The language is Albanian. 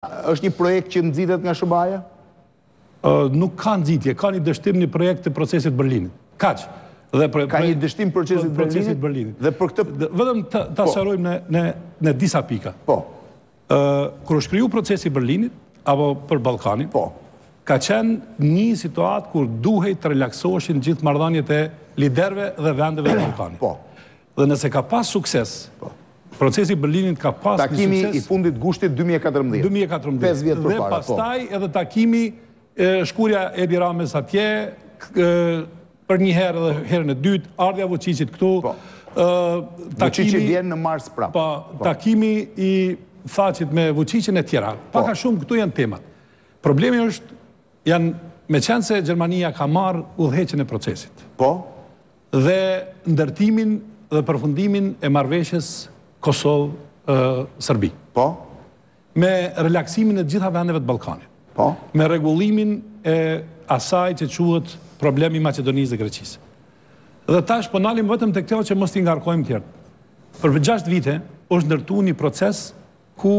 është një projekt që nëzitet nga Shëbaja? Nuk ka nëzitje, ka një dështim një projekt të procesit Berlinit. Ka që? Ka një dështim procesit Berlinit Dhe për këtë Vëdëm të po. asarojmë në disa pika Po Kër është kryu procesit Berlinit Apo për Balkanin Po Ka qenë një situatë kur duhej të relaksoshin Gjithë mardhanjët e liderve dhe vendeve e Balkanit Po Dhe nëse ka pas sukses Po procesi Berlinit ka pas një sukses... Takimi i fundit gushtit 2014. 2014. 5 vjetë për para. Dhe po. pastaj edhe takimi e, shkurja e diramës atje, për një herë dhe herën e dytë, ardhja vëqicit këtu, po. takimi... vjen në mars prapë. Po, po. takimi i thacit me vëqicin e tjera. Paka po. shumë këtu janë temat. Problemi është, janë me qenë se Gjermania ka marë udheqin e procesit. Po? Dhe ndërtimin dhe përfundimin e marveshës Kosovë-Sërbi. Po? Me relaksimin e gjitha vendeve të Balkanit. Po? Me regullimin e asaj që quët problemi Macedonisë dhe Greqisë. Dhe tash pënalim po vëtëm të këtëho që mos t'i ngarkojmë tjertë. Për për 6 vite është nërtu një proces ku